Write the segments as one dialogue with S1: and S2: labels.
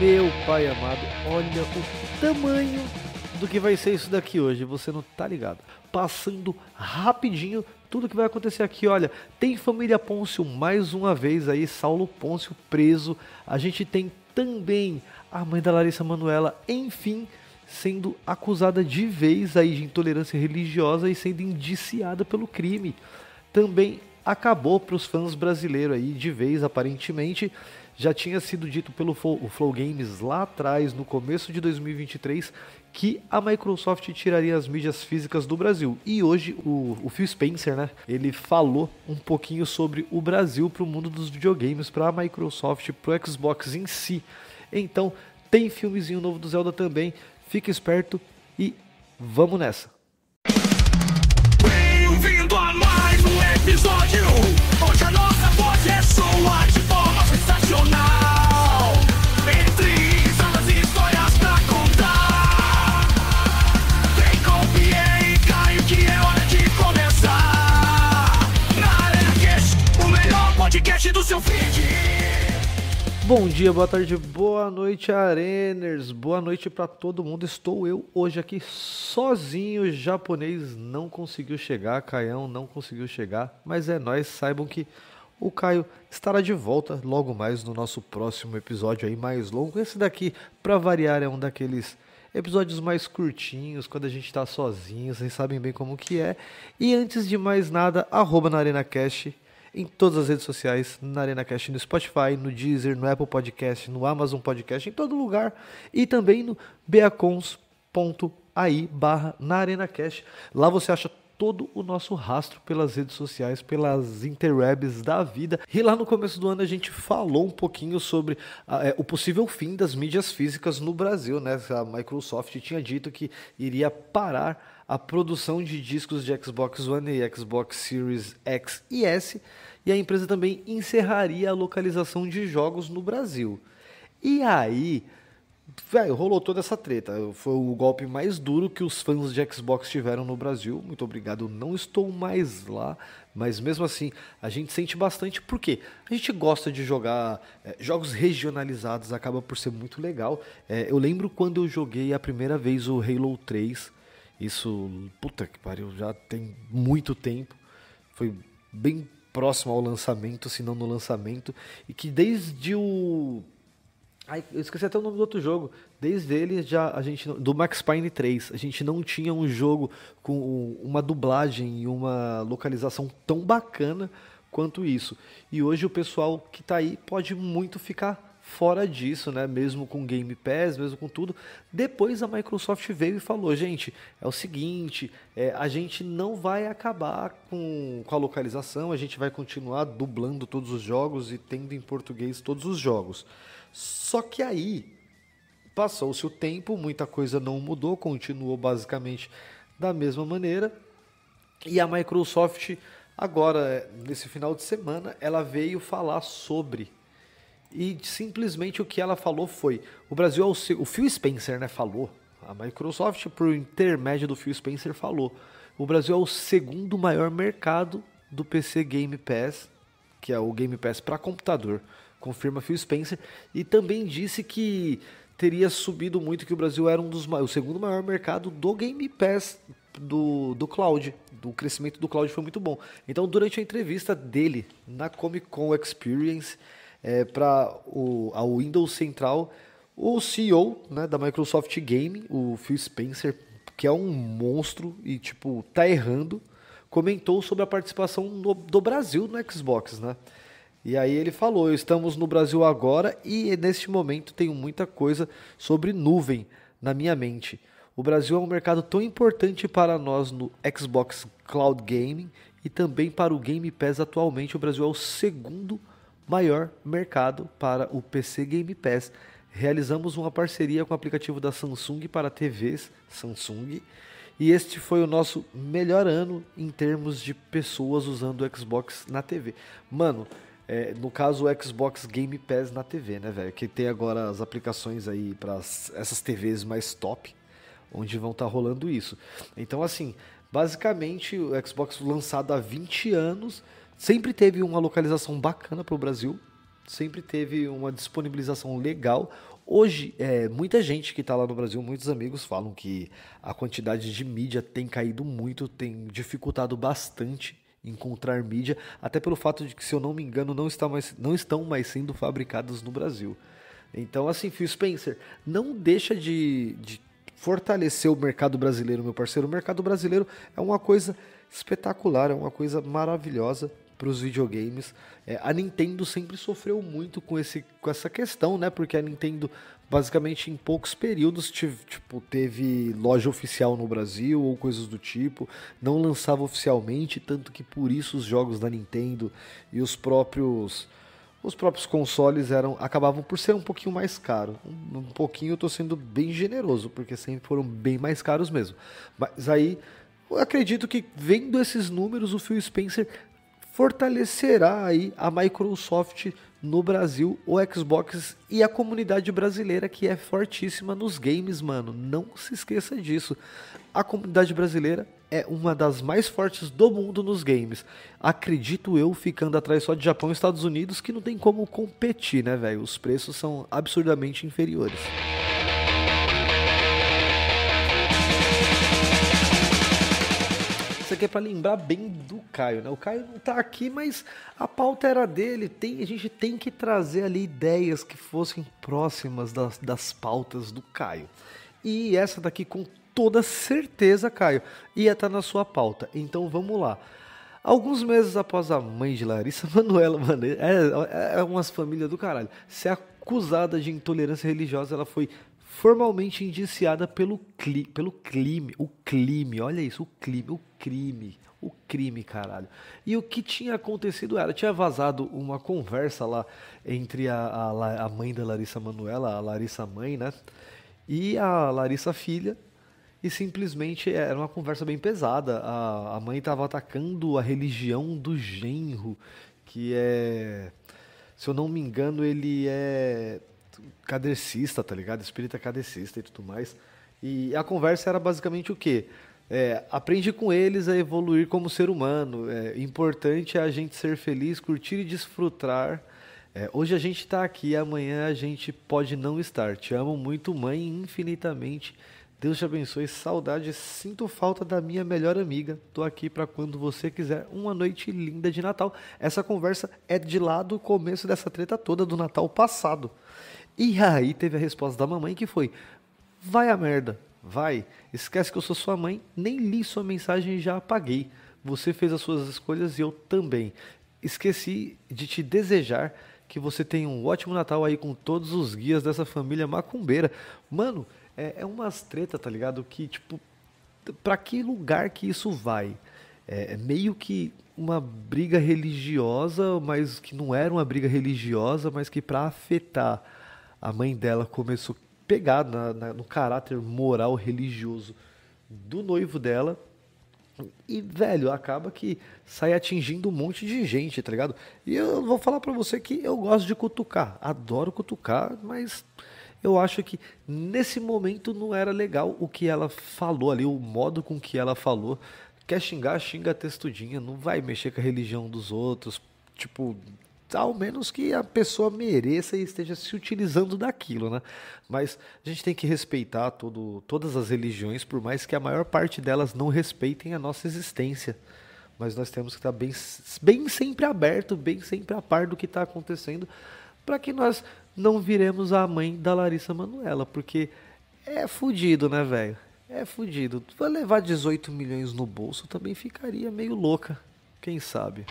S1: Meu pai amado, olha o tamanho do que vai ser isso daqui hoje, você não tá ligado. Passando rapidinho tudo que vai acontecer aqui, olha, tem família Pôncio mais uma vez aí, Saulo Pôncio preso. A gente tem também a mãe da Larissa Manuela, enfim, sendo acusada de vez aí de intolerância religiosa e sendo indiciada pelo crime. Também acabou para os fãs brasileiros aí de vez, aparentemente já tinha sido dito pelo Flow Games lá atrás, no começo de 2023, que a Microsoft tiraria as mídias físicas do Brasil. E hoje o, o Phil Spencer, né, ele falou um pouquinho sobre o Brasil para o mundo dos videogames, para a Microsoft, para o Xbox em si. Então, tem filmezinho novo do Zelda também. Fique esperto e vamos nessa. Bem-vindo a mais um episódio Bom dia, boa tarde, boa noite, Areners. Boa noite para todo mundo. Estou eu hoje aqui sozinho. O japonês não conseguiu chegar, Caião não conseguiu chegar, mas é nós. Saibam que o Caio estará de volta logo mais no nosso próximo episódio aí mais longo. Esse daqui, para variar, é um daqueles episódios mais curtinhos, quando a gente está sozinho, vocês sabem bem como que é. E antes de mais nada, arroba na ArenaCast em todas as redes sociais, na Arena Cash, no Spotify, no Deezer, no Apple Podcast, no Amazon Podcast, em todo lugar e também no beacons.ai barra na Arena Cash. Lá você acha todo o nosso rastro pelas redes sociais, pelas interwebs da vida. E lá no começo do ano a gente falou um pouquinho sobre ah, é, o possível fim das mídias físicas no Brasil, né? A Microsoft tinha dito que iria parar a produção de discos de Xbox One e Xbox Series X e S, e a empresa também encerraria a localização de jogos no Brasil. E aí, velho, rolou toda essa treta. Foi o golpe mais duro que os fãs de Xbox tiveram no Brasil. Muito obrigado, não estou mais lá. Mas mesmo assim, a gente sente bastante, porque a gente gosta de jogar é, jogos regionalizados, acaba por ser muito legal. É, eu lembro quando eu joguei a primeira vez o Halo 3 isso, puta que pariu, já tem muito tempo. Foi bem próximo ao lançamento, se não no lançamento. E que desde o. Ai, eu esqueci até o nome do outro jogo. Desde ele já a gente do Max Payne 3, a gente não tinha um jogo com uma dublagem e uma localização tão bacana quanto isso. E hoje o pessoal que está aí pode muito ficar fora disso, né? Mesmo com Game Pass, mesmo com tudo. Depois a Microsoft veio e falou, gente, é o seguinte, é, a gente não vai acabar com, com a localização, a gente vai continuar dublando todos os jogos e tendo em português todos os jogos. Só que aí passou-se o tempo, muita coisa não mudou, continuou basicamente da mesma maneira. E a Microsoft agora nesse final de semana ela veio falar sobre e simplesmente o que ela falou foi: o Brasil é o O Phil Spencer, né? Falou. A Microsoft, por intermédio do Phil Spencer, falou: o Brasil é o segundo maior mercado do PC Game Pass, que é o Game Pass para computador, confirma Phil Spencer. E também disse que teria subido muito, que o Brasil era um dos o segundo maior mercado do Game Pass do, do cloud, do crescimento do cloud foi muito bom. Então, durante a entrevista dele na Comic Con Experience, é, para a Windows Central o CEO né, da Microsoft Game, o Phil Spencer, que é um monstro e tipo tá errando, comentou sobre a participação no, do Brasil no Xbox, né? E aí ele falou: estamos no Brasil agora e neste momento tenho muita coisa sobre nuvem na minha mente. O Brasil é um mercado tão importante para nós no Xbox Cloud Gaming e também para o Game Pass atualmente. O Brasil é o segundo mercado maior mercado para o PC Game Pass. Realizamos uma parceria com o aplicativo da Samsung para TVs Samsung e este foi o nosso melhor ano em termos de pessoas usando o Xbox na TV. Mano, é, no caso o Xbox Game Pass na TV, né, velho? Que tem agora as aplicações aí para essas TVs mais top, onde vão estar tá rolando isso. Então, assim, basicamente o Xbox lançado há 20 anos sempre teve uma localização bacana para o Brasil, sempre teve uma disponibilização legal. Hoje, é, muita gente que está lá no Brasil, muitos amigos falam que a quantidade de mídia tem caído muito, tem dificultado bastante encontrar mídia, até pelo fato de que, se eu não me engano, não, está mais, não estão mais sendo fabricadas no Brasil. Então, assim, Phil Spencer, não deixa de, de fortalecer o mercado brasileiro, meu parceiro. O mercado brasileiro é uma coisa espetacular, é uma coisa maravilhosa para os videogames. É, a Nintendo sempre sofreu muito com, esse, com essa questão, né? Porque a Nintendo, basicamente, em poucos períodos, tipo, teve loja oficial no Brasil ou coisas do tipo, não lançava oficialmente, tanto que por isso os jogos da Nintendo e os próprios os próprios consoles eram acabavam por ser um pouquinho mais caro. Um, um pouquinho eu tô sendo bem generoso, porque sempre foram bem mais caros mesmo. Mas aí eu acredito que vendo esses números o Phil Spencer fortalecerá aí a Microsoft no Brasil, o Xbox e a comunidade brasileira que é fortíssima nos games, mano. Não se esqueça disso. A comunidade brasileira é uma das mais fortes do mundo nos games. Acredito eu ficando atrás só de Japão e Estados Unidos, que não tem como competir, né, velho? Os preços são absurdamente inferiores. isso aqui é para lembrar bem do Caio, né? O Caio não está aqui, mas a pauta era dele. Tem, a gente tem que trazer ali ideias que fossem próximas das, das pautas do Caio. E essa daqui com toda certeza, Caio, ia estar tá na sua pauta. Então vamos lá. Alguns meses após a mãe de Larissa Manuela, mano, é, é, é umas famílias do caralho, ser acusada de intolerância religiosa, ela foi formalmente indiciada pelo, cli, pelo crime, o crime, olha isso, o crime, o crime, o crime, caralho. E o que tinha acontecido era, tinha vazado uma conversa lá entre a, a, a mãe da Larissa Manuela, a Larissa mãe, né, e a Larissa filha, e simplesmente era uma conversa bem pesada. A, a mãe estava atacando a religião do genro, que é, se eu não me engano, ele é cadercista, tá ligado? Espírita cadecista e tudo mais. E a conversa era basicamente o quê? É, aprende com eles a evoluir como ser humano. É importante é a gente ser feliz, curtir e desfrutar. É, hoje a gente está aqui, amanhã a gente pode não estar. Te amo muito, mãe, infinitamente. Deus te abençoe. Saudade, sinto falta da minha melhor amiga. Tô aqui para quando você quiser. Uma noite linda de Natal. Essa conversa é de lá do começo dessa treta toda do Natal passado. E aí teve a resposta da mamãe que foi: vai a merda, vai, esquece que eu sou sua mãe, nem li sua mensagem e já apaguei. Você fez as suas escolhas e eu também. Esqueci de te desejar que você tenha um ótimo Natal aí com todos os guias dessa família macumbeira. Mano, é, é umas treta, tá ligado? Que, tipo, pra que lugar que isso vai? É, é meio que uma briga religiosa, mas que não era uma briga religiosa, mas que para afetar a mãe dela começou a pegar na, na, no caráter moral religioso do noivo dela. E, velho, acaba que sai atingindo um monte de gente, tá ligado? E eu vou falar para você que eu gosto de cutucar, adoro cutucar, mas eu acho que nesse momento não era legal o que ela falou ali, o modo com que ela falou. Quer xingar, xinga a textudinha, não vai mexer com a religião dos outros. Tipo, ao menos que a pessoa mereça e esteja se utilizando daquilo, né? Mas a gente tem que respeitar todo, todas as religiões, por mais que a maior parte delas não respeitem a nossa existência. Mas nós temos que estar bem, bem sempre aberto, bem sempre a par do que está acontecendo, para que nós não viremos a mãe da Larissa Manuela, porque é fudido, né, velho? É fudido. Vai levar 18 milhões no bolso também ficaria meio louca, quem sabe.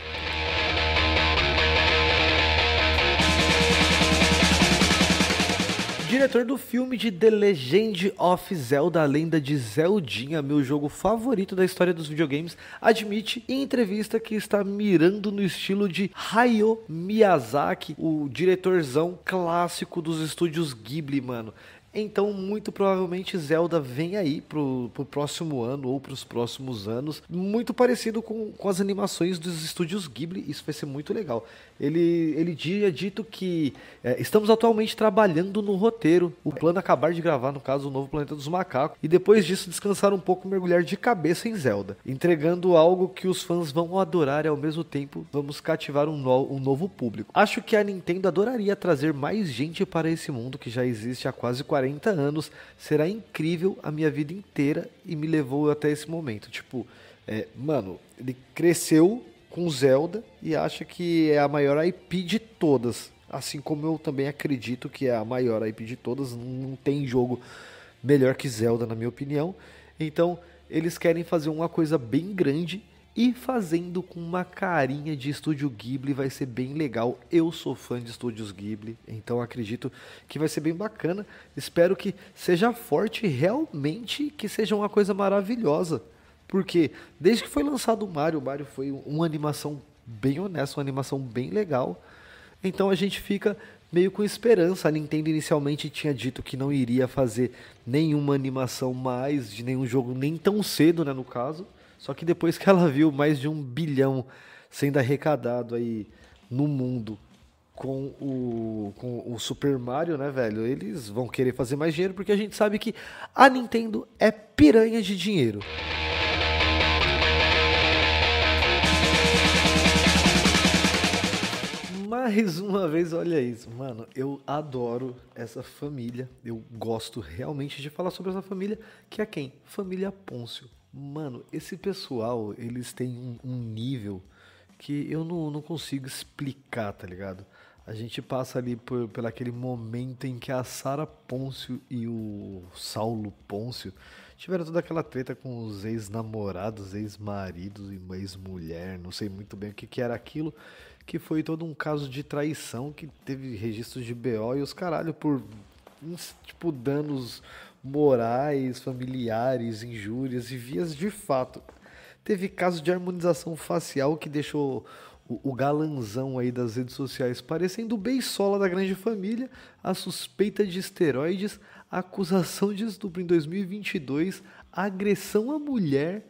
S1: Diretor do filme de The Legend of Zelda, a lenda de Zeldinha, meu jogo favorito da história dos videogames, admite em entrevista que está mirando no estilo de Hayao Miyazaki, o diretorzão clássico dos estúdios Ghibli, mano. Então, muito provavelmente Zelda vem aí pro, pro próximo ano ou pros próximos anos, muito parecido com, com as animações dos estúdios Ghibli. Isso vai ser muito legal ele, ele tinha dito que é, estamos atualmente trabalhando no roteiro. O plano é acabar de gravar, no caso, o novo Planeta dos Macacos, e depois disso descansar um pouco mergulhar de cabeça em Zelda, entregando algo que os fãs vão adorar e ao mesmo tempo vamos cativar um, no, um novo público. Acho que a Nintendo adoraria trazer mais gente para esse mundo que já existe há quase 40 anos. Será incrível a minha vida inteira e me levou até esse momento. Tipo, é, mano, ele cresceu com Zelda e acha que é a maior IP de todas. Assim como eu também acredito que é a maior IP de todas, não tem jogo melhor que Zelda, na minha opinião. Então, eles querem fazer uma coisa bem grande e fazendo com uma carinha de estúdio Ghibli vai ser bem legal. Eu sou fã de estúdios Ghibli, então acredito que vai ser bem bacana. Espero que seja forte realmente, que seja uma coisa maravilhosa. Porque desde que foi lançado o Mario, o Mario foi uma animação bem honesta, uma animação bem legal. Então a gente fica meio com esperança. A Nintendo inicialmente tinha dito que não iria fazer nenhuma animação mais de nenhum jogo, nem tão cedo, né, no caso. Só que depois que ela viu mais de um bilhão sendo arrecadado aí no mundo com o, com o Super Mario, né, velho? Eles vão querer fazer mais dinheiro porque a gente sabe que a Nintendo é piranha de dinheiro. mais uma vez, olha isso, mano. Eu adoro essa família. Eu gosto realmente de falar sobre essa família, que é quem? Família Pôncio. Mano, esse pessoal, eles têm um, um nível que eu não, não consigo explicar, tá ligado? A gente passa ali por, por aquele momento em que a Sara Pôncio e o Saulo Pôncio tiveram toda aquela treta com os ex-namorados, ex-maridos e ex-mulher, não sei muito bem o que, que era aquilo que foi todo um caso de traição que teve registros de BO e os caralho por tipo danos morais, familiares, injúrias e vias de fato. Teve caso de harmonização facial que deixou o, galanzão aí das redes sociais parecendo o beisola da grande família, a suspeita de esteroides, a acusação de estupro em 2022, agressão à mulher.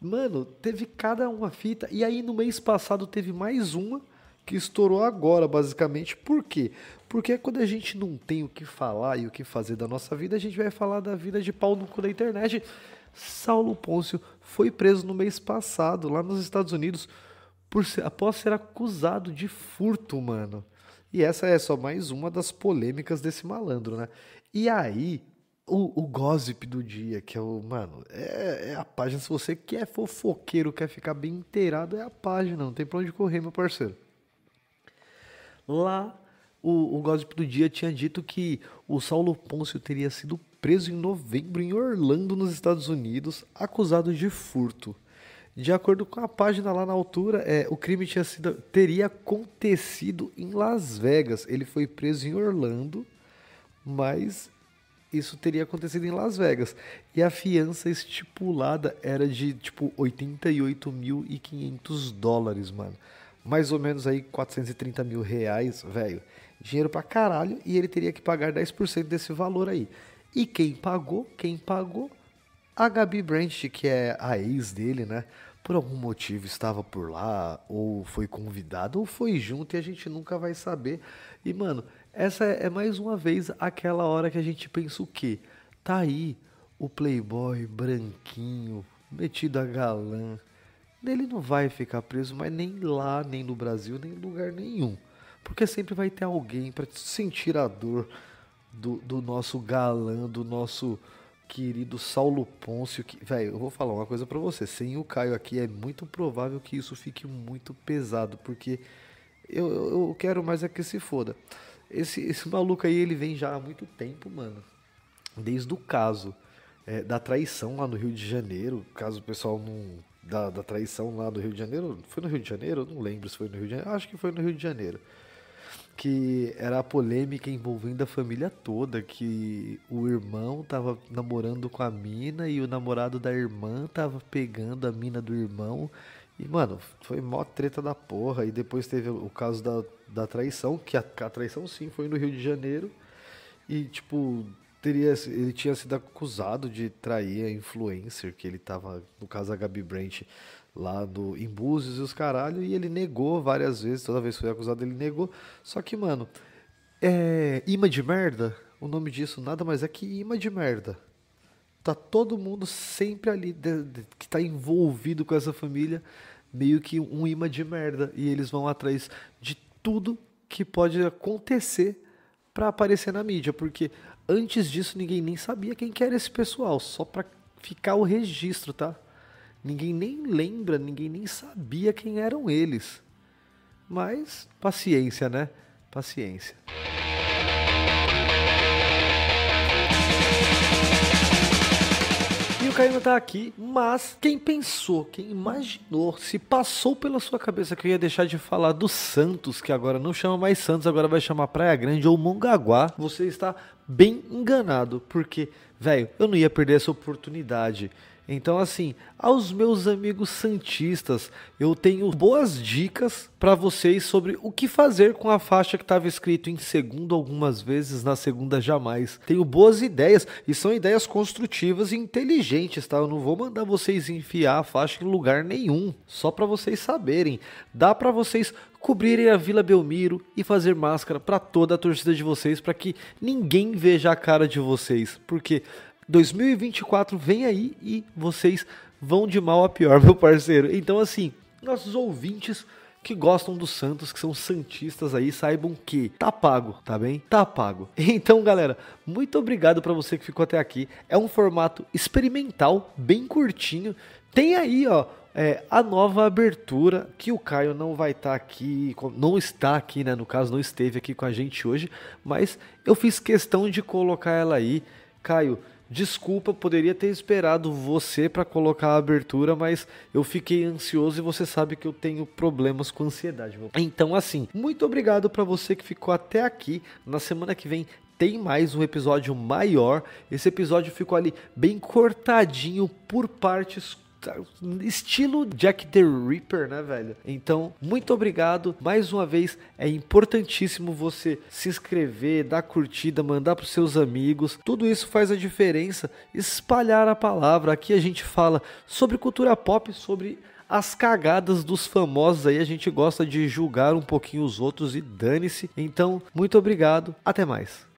S1: Mano, teve cada uma fita. E aí no mês passado teve mais uma que estourou agora, basicamente. Por quê? Porque é quando a gente não tem o que falar e o que fazer da nossa vida, a gente vai falar da vida de pau no cu da internet. Saulo Pôncio foi preso no mês passado, lá nos Estados Unidos, por ser, após ser acusado de furto, mano. E essa é só mais uma das polêmicas desse malandro, né? E aí, o, o gossip do dia, que é o. Mano, é, é a página. Se você quer é fofoqueiro, quer ficar bem inteirado, é a página. Não tem pra onde correr, meu parceiro. Lá, o, o Gossip do Dia tinha dito que o Saulo Pôncio teria sido preso em novembro em Orlando, nos Estados Unidos, acusado de furto. De acordo com a página lá na altura, é, o crime sido, teria acontecido em Las Vegas. Ele foi preso em Orlando, mas isso teria acontecido em Las Vegas. E a fiança estipulada era de tipo 88.500 dólares, mano mais ou menos aí 430 mil reais, velho. Dinheiro pra caralho, e ele teria que pagar 10% desse valor aí. E quem pagou? Quem pagou? A Gabi Branch, que é a ex dele, né? Por algum motivo estava por lá, ou foi convidado, ou foi junto, e a gente nunca vai saber. E, mano, essa é mais uma vez aquela hora que a gente pensa o quê? Tá aí o playboy branquinho, metido a galã, ele não vai ficar preso, mas nem lá, nem no Brasil, nem em lugar nenhum. Porque sempre vai ter alguém para sentir a dor do, do, nosso galã, do nosso querido Saulo Pôncio. Que, velho, eu vou falar uma coisa para você. Sem o Caio aqui, é muito provável que isso fique muito pesado, porque eu, eu quero mais é que se foda. Esse, esse maluco aí, ele vem já há muito tempo, mano. Desde o caso é, da traição lá no Rio de Janeiro, caso o pessoal não da, da traição lá do Rio de Janeiro. Foi no Rio de Janeiro? Não lembro se foi no Rio de Janeiro. Acho que foi no Rio de Janeiro. Que era a polêmica envolvendo a família toda, que o irmão tava namorando com a mina e o namorado da irmã tava pegando a mina do irmão. E, mano, foi mó treta da porra. E depois teve o caso da, da traição, que a, a traição sim foi no Rio de Janeiro. E, tipo, teria, ele tinha sido acusado de trair a influencer, que ele estava no caso a Gabi Brandt, lá do em Búzios e os caralho, e ele negou várias vezes, toda vez que foi acusado ele negou. Só que, mano, é, imã de merda, o nome disso nada mais é que imã de merda. Tá todo mundo sempre ali, de, de, que tá envolvido com essa família, meio que um imã de merda, e eles vão atrás de tudo que pode acontecer para aparecer na mídia, porque Antes disso, ninguém nem sabia quem que era esse pessoal, só para ficar o registro, tá? Ninguém nem lembra, ninguém nem sabia quem eram eles. Mas paciência, né? Paciência. não tá aqui, mas quem pensou, quem imaginou, se passou pela sua cabeça que eu ia deixar de falar do Santos, que agora não chama mais Santos, agora vai chamar Praia Grande ou Mongaguá, você está bem enganado, porque, velho, eu não ia perder essa oportunidade. Então, assim, aos meus amigos santistas, eu tenho boas dicas para vocês sobre o que fazer com a faixa que estava escrito em segundo algumas vezes, na segunda jamais. Tenho boas ideias e são ideias construtivas e inteligentes, tá? Eu não vou mandar vocês enfiar a faixa em lugar nenhum, só para vocês saberem. Dá para vocês cobrirem a Vila Belmiro e fazer máscara para toda a torcida de vocês, para que ninguém veja a cara de vocês, porque 2024 vem aí e vocês vão de mal a pior, meu parceiro. Então, assim, nossos ouvintes que gostam do Santos, que são santistas aí, saibam que tá pago, tá bem? Tá pago. Então, galera, muito obrigado para você que ficou até aqui. É um formato experimental, bem curtinho. Tem aí, ó, é, a nova abertura, que o Caio não vai estar tá aqui, não está aqui, né? No caso, não esteve aqui com a gente hoje, mas eu fiz questão de colocar ela aí. Caio, Desculpa, poderia ter esperado você para colocar a abertura, mas eu fiquei ansioso e você sabe que eu tenho problemas com ansiedade. Então, assim, muito obrigado para você que ficou até aqui. Na semana que vem tem mais um episódio maior. Esse episódio ficou ali bem cortadinho por partes estilo Jack the Ripper, né, velho? Então, muito obrigado. Mais uma vez, é importantíssimo você se inscrever, dar curtida, mandar para seus amigos. Tudo isso faz a diferença. Espalhar a palavra. Aqui a gente fala sobre cultura pop, sobre as cagadas dos famosos aí. A gente gosta de julgar um pouquinho os outros e dane-se. Então, muito obrigado. Até mais.